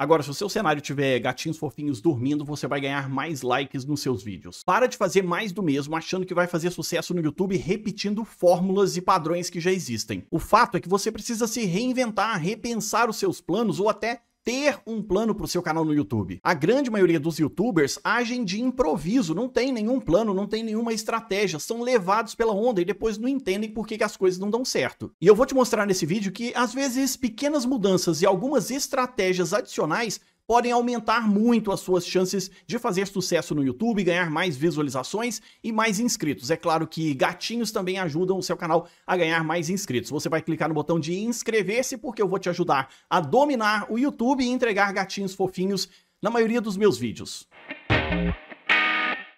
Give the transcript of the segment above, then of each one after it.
Agora, se o seu cenário tiver gatinhos fofinhos dormindo, você vai ganhar mais likes nos seus vídeos. Para de fazer mais do mesmo, achando que vai fazer sucesso no YouTube repetindo fórmulas e padrões que já existem. O fato é que você precisa se reinventar, repensar os seus planos ou até ter um plano para o seu canal no YouTube. A grande maioria dos youtubers agem de improviso, não tem nenhum plano, não tem nenhuma estratégia, são levados pela onda e depois não entendem por que, que as coisas não dão certo. E eu vou te mostrar nesse vídeo que às vezes pequenas mudanças e algumas estratégias adicionais podem aumentar muito as suas chances de fazer sucesso no YouTube, ganhar mais visualizações e mais inscritos. É claro que gatinhos também ajudam o seu canal a ganhar mais inscritos. Você vai clicar no botão de inscrever-se porque eu vou te ajudar a dominar o YouTube e entregar gatinhos fofinhos na maioria dos meus vídeos.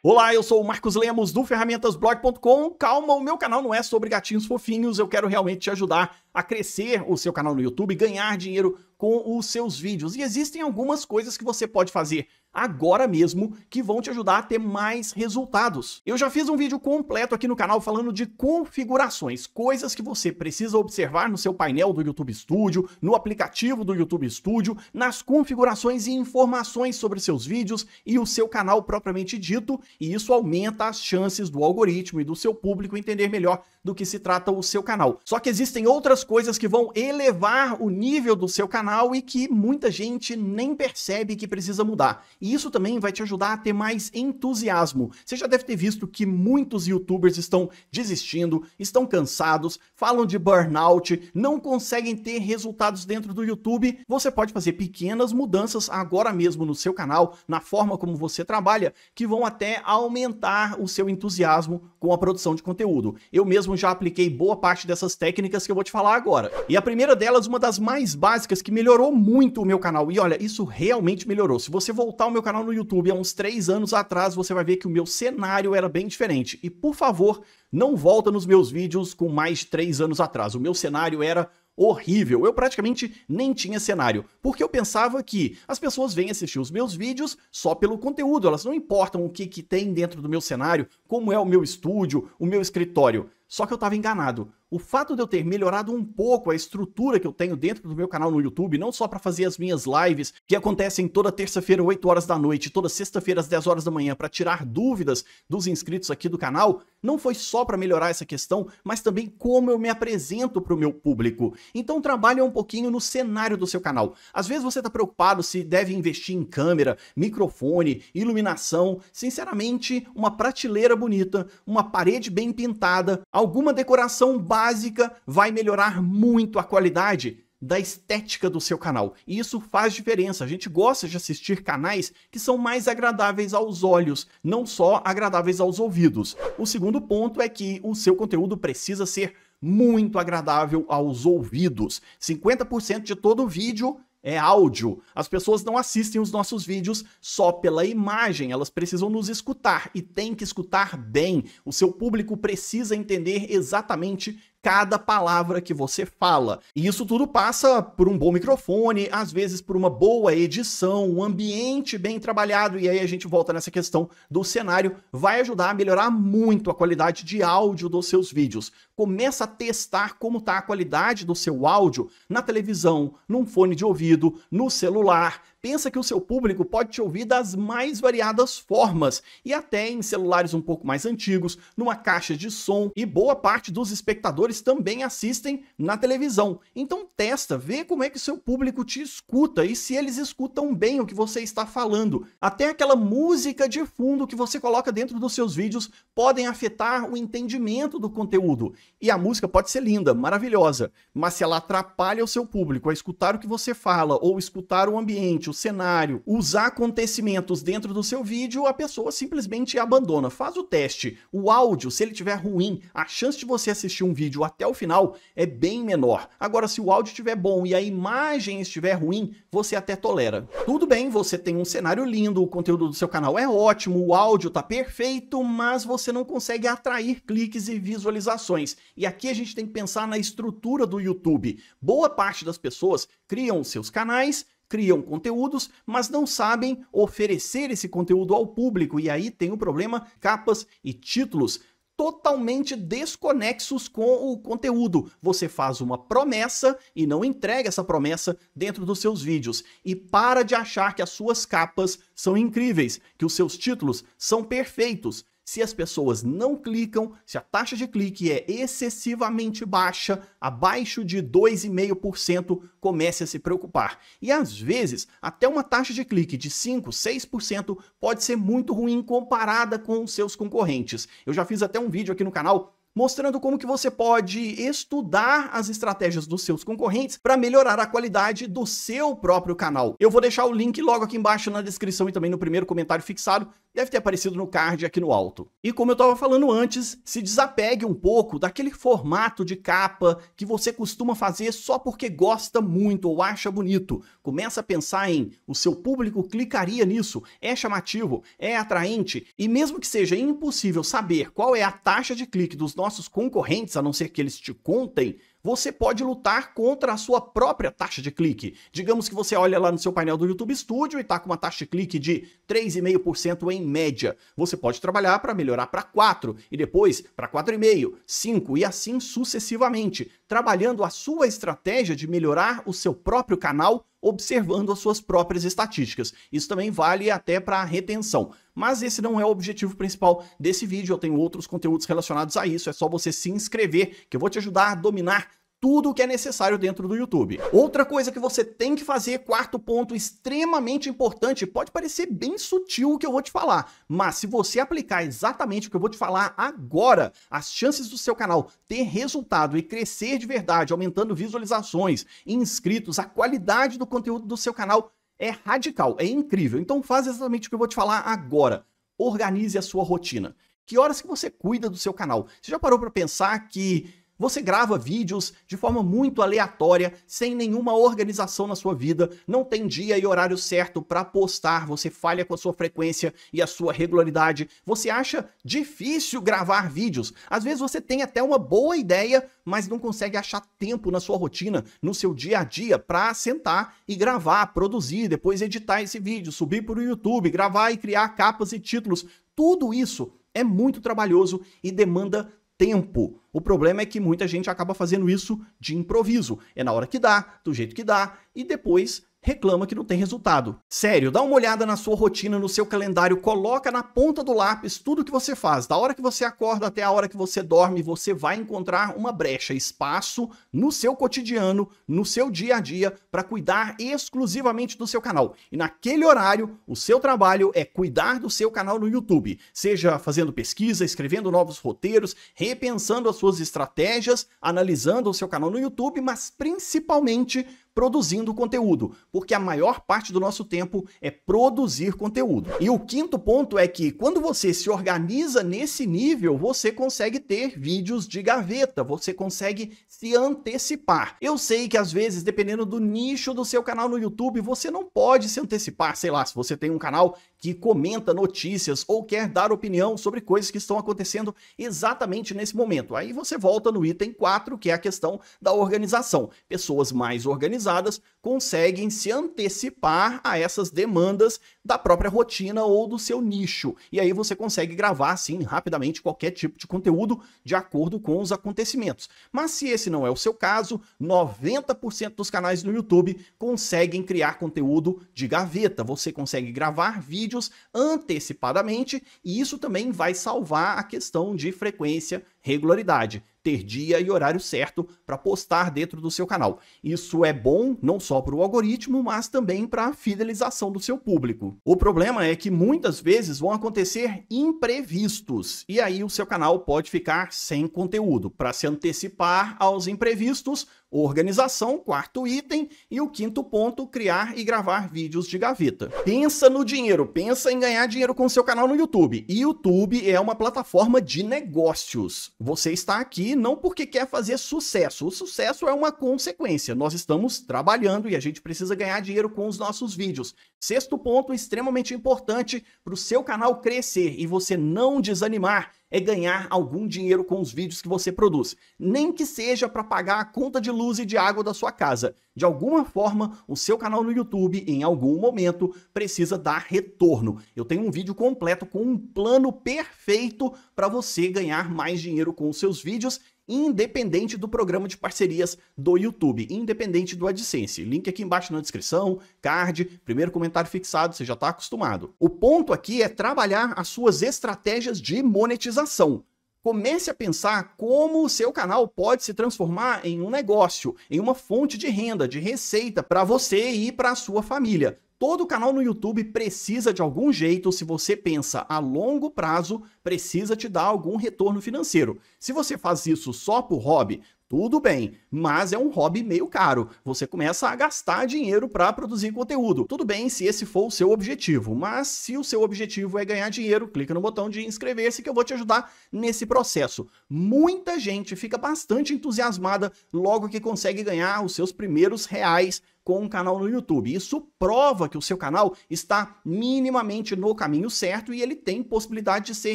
Olá, eu sou o Marcos Lemos do ferramentasblog.com. Calma, o meu canal não é sobre gatinhos fofinhos, eu quero realmente te ajudar a crescer o seu canal no YouTube, ganhar dinheiro com os seus vídeos. E existem algumas coisas que você pode fazer agora mesmo que vão te ajudar a ter mais resultados. Eu já fiz um vídeo completo aqui no canal falando de configurações, coisas que você precisa observar no seu painel do YouTube Studio, no aplicativo do YouTube Studio, nas configurações e informações sobre seus vídeos e o seu canal propriamente dito, e isso aumenta as chances do algoritmo e do seu público entender melhor do que se trata o seu canal. Só que existem outras coisas que vão elevar o nível do seu canal e que muita gente nem percebe que precisa mudar. E isso também vai te ajudar a ter mais entusiasmo. Você já deve ter visto que muitos youtubers estão desistindo, estão cansados, falam de burnout, não conseguem ter resultados dentro do YouTube. Você pode fazer pequenas mudanças agora mesmo no seu canal, na forma como você trabalha, que vão até aumentar o seu entusiasmo com a produção de conteúdo. Eu mesmo já apliquei boa parte dessas técnicas que eu vou te falar falar agora. E a primeira delas, uma das mais básicas, que melhorou muito o meu canal. E olha, isso realmente melhorou. Se você voltar ao meu canal no YouTube há uns três anos atrás, você vai ver que o meu cenário era bem diferente. E por favor, não volta nos meus vídeos com mais de três anos atrás. O meu cenário era horrível. Eu praticamente nem tinha cenário, porque eu pensava que as pessoas vêm assistir os meus vídeos só pelo conteúdo, elas não importam o que, que tem dentro do meu cenário, como é o meu estúdio, o meu escritório. Só que eu estava enganado. O fato de eu ter melhorado um pouco a estrutura que eu tenho dentro do meu canal no YouTube, não só para fazer as minhas lives, que acontecem toda terça-feira, 8 horas da noite, toda sexta-feira, às 10 horas da manhã, para tirar dúvidas dos inscritos aqui do canal, não foi só para melhorar essa questão, mas também como eu me apresento para o meu público. Então trabalha um pouquinho no cenário do seu canal. Às vezes você está preocupado se deve investir em câmera, microfone, iluminação. Sinceramente, uma prateleira bonita, uma parede bem pintada, alguma decoração básica vai melhorar muito a qualidade da estética do seu canal. E isso faz diferença. A gente gosta de assistir canais que são mais agradáveis aos olhos, não só agradáveis aos ouvidos. O segundo ponto é que o seu conteúdo precisa ser muito agradável aos ouvidos. 50% de todo vídeo é áudio. As pessoas não assistem os nossos vídeos só pela imagem, elas precisam nos escutar e têm que escutar bem. O seu público precisa entender exatamente cada palavra que você fala. E isso tudo passa por um bom microfone, às vezes por uma boa edição, um ambiente bem trabalhado, e aí a gente volta nessa questão do cenário, vai ajudar a melhorar muito a qualidade de áudio dos seus vídeos. Começa a testar como está a qualidade do seu áudio na televisão, num fone de ouvido, no celular, pensa que o seu público pode te ouvir das mais variadas formas e até em celulares um pouco mais antigos, numa caixa de som e boa parte dos espectadores também assistem na televisão. Então testa, vê como é que o seu público te escuta e se eles escutam bem o que você está falando. Até aquela música de fundo que você coloca dentro dos seus vídeos podem afetar o entendimento do conteúdo. E a música pode ser linda, maravilhosa, mas se ela atrapalha o seu público a escutar o que você fala ou escutar o ambiente, o cenário, os acontecimentos dentro do seu vídeo, a pessoa simplesmente abandona. Faz o teste. O áudio, se ele tiver ruim, a chance de você assistir um vídeo até o final é bem menor. Agora, se o áudio estiver bom e a imagem estiver ruim, você até tolera. Tudo bem, você tem um cenário lindo, o conteúdo do seu canal é ótimo, o áudio tá perfeito, mas você não consegue atrair cliques e visualizações. E aqui a gente tem que pensar na estrutura do YouTube. Boa parte das pessoas criam os seus canais criam conteúdos, mas não sabem oferecer esse conteúdo ao público. E aí tem o problema capas e títulos totalmente desconexos com o conteúdo. Você faz uma promessa e não entrega essa promessa dentro dos seus vídeos. E para de achar que as suas capas são incríveis, que os seus títulos são perfeitos se as pessoas não clicam, se a taxa de clique é excessivamente baixa, abaixo de 2,5%, comece a se preocupar. E às vezes, até uma taxa de clique de 5, 6% pode ser muito ruim comparada com os seus concorrentes. Eu já fiz até um vídeo aqui no canal mostrando como que você pode estudar as estratégias dos seus concorrentes para melhorar a qualidade do seu próprio canal. Eu vou deixar o link logo aqui embaixo na descrição e também no primeiro comentário fixado deve ter aparecido no card aqui no alto. E como eu estava falando antes, se desapegue um pouco daquele formato de capa que você costuma fazer só porque gosta muito ou acha bonito. Começa a pensar em o seu público clicaria nisso, é chamativo, é atraente, e mesmo que seja impossível saber qual é a taxa de clique dos nossos concorrentes, a não ser que eles te contem, você pode lutar contra a sua própria taxa de clique. Digamos que você olha lá no seu painel do YouTube Studio e está com uma taxa de clique de 3,5% em média. Você pode trabalhar para melhorar para 4 e depois para 4,5, 5 e assim sucessivamente, trabalhando a sua estratégia de melhorar o seu próprio canal, observando as suas próprias estatísticas. Isso também vale até para a retenção. Mas esse não é o objetivo principal desse vídeo, eu tenho outros conteúdos relacionados a isso, é só você se inscrever que eu vou te ajudar a dominar tudo o que é necessário dentro do YouTube. Outra coisa que você tem que fazer, quarto ponto extremamente importante, pode parecer bem sutil o que eu vou te falar, mas se você aplicar exatamente o que eu vou te falar agora, as chances do seu canal ter resultado e crescer de verdade, aumentando visualizações, inscritos, a qualidade do conteúdo do seu canal é radical, é incrível. Então faz exatamente o que eu vou te falar agora. Organize a sua rotina. Que horas que você cuida do seu canal? Você já parou para pensar que você grava vídeos de forma muito aleatória, sem nenhuma organização na sua vida, não tem dia e horário certo para postar, você falha com a sua frequência e a sua regularidade. Você acha difícil gravar vídeos. Às vezes você tem até uma boa ideia, mas não consegue achar tempo na sua rotina, no seu dia a dia, para sentar e gravar, produzir, depois editar esse vídeo, subir para o YouTube, gravar e criar capas e títulos. Tudo isso é muito trabalhoso e demanda tempo. O problema é que muita gente acaba fazendo isso de improviso. É na hora que dá, do jeito que dá, e depois reclama que não tem resultado. Sério, dá uma olhada na sua rotina, no seu calendário, coloca na ponta do lápis tudo que você faz. Da hora que você acorda até a hora que você dorme, você vai encontrar uma brecha, espaço no seu cotidiano, no seu dia a dia, para cuidar exclusivamente do seu canal. E naquele horário, o seu trabalho é cuidar do seu canal no YouTube, seja fazendo pesquisa, escrevendo novos roteiros, repensando as suas estratégias, analisando o seu canal no YouTube, mas principalmente produzindo conteúdo, porque a maior parte do nosso tempo é produzir conteúdo. E o quinto ponto é que quando você se organiza nesse nível, você consegue ter vídeos de gaveta, você consegue se antecipar. Eu sei que às vezes, dependendo do nicho do seu canal no YouTube, você não pode se antecipar, sei lá, se você tem um canal que comenta notícias ou quer dar opinião sobre coisas que estão acontecendo exatamente nesse momento. Aí você volta no item 4, que é a questão da organização. Pessoas mais organizadas usadas conseguem se antecipar a essas demandas da própria rotina ou do seu nicho. E aí você consegue gravar, sim, rapidamente qualquer tipo de conteúdo de acordo com os acontecimentos. Mas se esse não é o seu caso, 90% dos canais do YouTube conseguem criar conteúdo de gaveta. Você consegue gravar vídeos antecipadamente e isso também vai salvar a questão de frequência regularidade, ter dia e horário certo para postar dentro do seu canal. Isso é bom não só para o algoritmo, mas também para a fidelização do seu público. O problema é que muitas vezes vão acontecer imprevistos e aí o seu canal pode ficar sem conteúdo. Para se antecipar aos imprevistos, organização, quarto item, e o quinto ponto, criar e gravar vídeos de gaveta. Pensa no dinheiro, pensa em ganhar dinheiro com seu canal no YouTube. YouTube é uma plataforma de negócios. Você está aqui não porque quer fazer sucesso, o sucesso é uma consequência. Nós estamos trabalhando e a gente precisa ganhar dinheiro com os nossos vídeos. Sexto ponto, extremamente importante para o seu canal crescer e você não desanimar é ganhar algum dinheiro com os vídeos que você produz, nem que seja para pagar a conta de luz e de água da sua casa. De alguma forma, o seu canal no YouTube, em algum momento, precisa dar retorno. Eu tenho um vídeo completo com um plano perfeito para você ganhar mais dinheiro com os seus vídeos independente do programa de parcerias do YouTube, independente do AdSense. Link aqui embaixo na descrição, card, primeiro comentário fixado, você já está acostumado. O ponto aqui é trabalhar as suas estratégias de monetização. Comece a pensar como o seu canal pode se transformar em um negócio, em uma fonte de renda, de receita para você e para a sua família. Todo canal no YouTube precisa de algum jeito, se você pensa a longo prazo, precisa te dar algum retorno financeiro. Se você faz isso só por hobby, tudo bem, mas é um hobby meio caro. Você começa a gastar dinheiro para produzir conteúdo. Tudo bem se esse for o seu objetivo, mas se o seu objetivo é ganhar dinheiro, clica no botão de inscrever-se que eu vou te ajudar nesse processo. Muita gente fica bastante entusiasmada logo que consegue ganhar os seus primeiros reais com um canal no YouTube. Isso prova que o seu canal está minimamente no caminho certo e ele tem possibilidade de ser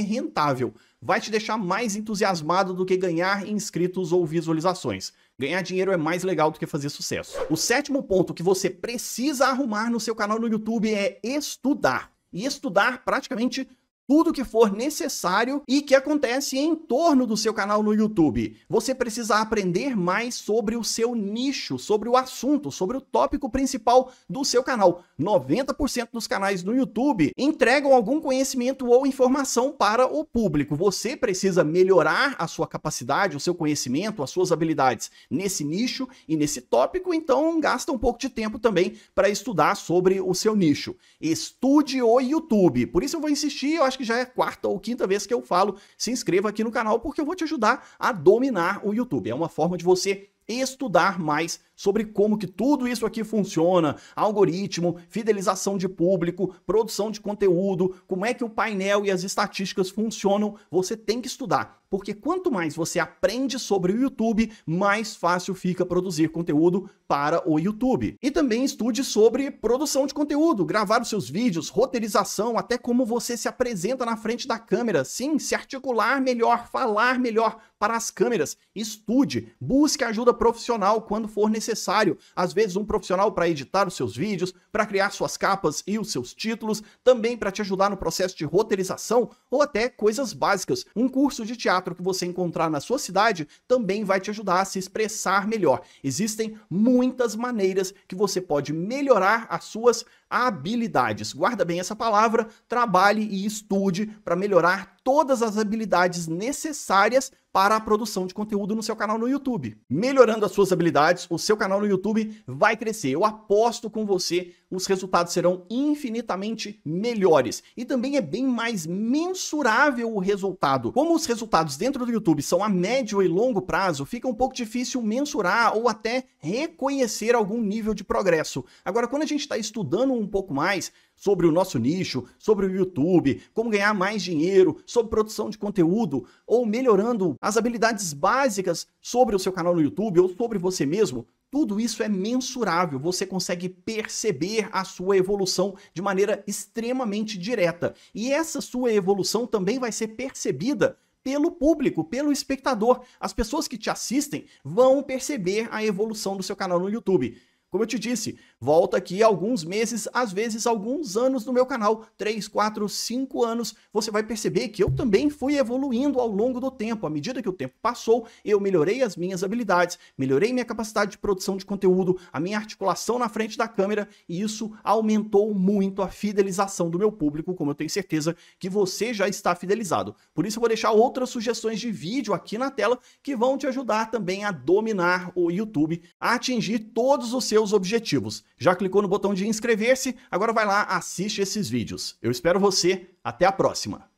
rentável. Vai te deixar mais entusiasmado do que ganhar inscritos ou visualizações. Ganhar dinheiro é mais legal do que fazer sucesso. O sétimo ponto que você precisa arrumar no seu canal no YouTube é estudar. E estudar praticamente tudo que for necessário e que acontece em torno do seu canal no YouTube. Você precisa aprender mais sobre o seu nicho, sobre o assunto, sobre o tópico principal do seu canal. 90% dos canais no YouTube entregam algum conhecimento ou informação para o público. Você precisa melhorar a sua capacidade, o seu conhecimento, as suas habilidades nesse nicho e nesse tópico, então gasta um pouco de tempo também para estudar sobre o seu nicho. Estude o YouTube. Por isso eu vou insistir, eu acho acho que já é quarta ou quinta vez que eu falo, se inscreva aqui no canal porque eu vou te ajudar a dominar o YouTube. É uma forma de você estudar mais sobre como que tudo isso aqui funciona, algoritmo, fidelização de público, produção de conteúdo, como é que o painel e as estatísticas funcionam, você tem que estudar, porque quanto mais você aprende sobre o YouTube, mais fácil fica produzir conteúdo para o YouTube. E também estude sobre produção de conteúdo, gravar os seus vídeos, roteirização, até como você se apresenta na frente da câmera, sim, se articular melhor, falar melhor para as câmeras. Estude, busque ajuda profissional quando for necessário necessário. Às vezes, um profissional para editar os seus vídeos, para criar suas capas e os seus títulos, também para te ajudar no processo de roteirização ou até coisas básicas. Um curso de teatro que você encontrar na sua cidade também vai te ajudar a se expressar melhor. Existem muitas maneiras que você pode melhorar as suas habilidades. Guarda bem essa palavra, trabalhe e estude para melhorar todas as habilidades necessárias para a produção de conteúdo no seu canal no YouTube. Melhorando as suas habilidades, o seu canal no YouTube vai crescer. Eu aposto com você, os resultados serão infinitamente melhores. E também é bem mais mensurável o resultado. Como os resultados dentro do YouTube são a médio e longo prazo, fica um pouco difícil mensurar ou até reconhecer algum nível de progresso. Agora, quando a gente está estudando um pouco mais sobre o nosso nicho, sobre o YouTube, como ganhar mais dinheiro, sobre produção de conteúdo, ou melhorando as habilidades básicas sobre o seu canal no YouTube ou sobre você mesmo, tudo isso é mensurável, você consegue perceber a sua evolução de maneira extremamente direta. E essa sua evolução também vai ser percebida pelo público, pelo espectador. As pessoas que te assistem vão perceber a evolução do seu canal no YouTube. Como eu te disse, volta aqui alguns meses, às vezes alguns anos no meu canal, 3, 4, 5 anos, você vai perceber que eu também fui evoluindo ao longo do tempo. À medida que o tempo passou, eu melhorei as minhas habilidades, melhorei minha capacidade de produção de conteúdo, a minha articulação na frente da câmera e isso aumentou muito a fidelização do meu público, como eu tenho certeza que você já está fidelizado. Por isso eu vou deixar outras sugestões de vídeo aqui na tela que vão te ajudar também a dominar o YouTube, a atingir todos os seus seus objetivos. Já clicou no botão de inscrever-se? Agora vai lá, assiste esses vídeos. Eu espero você. Até a próxima!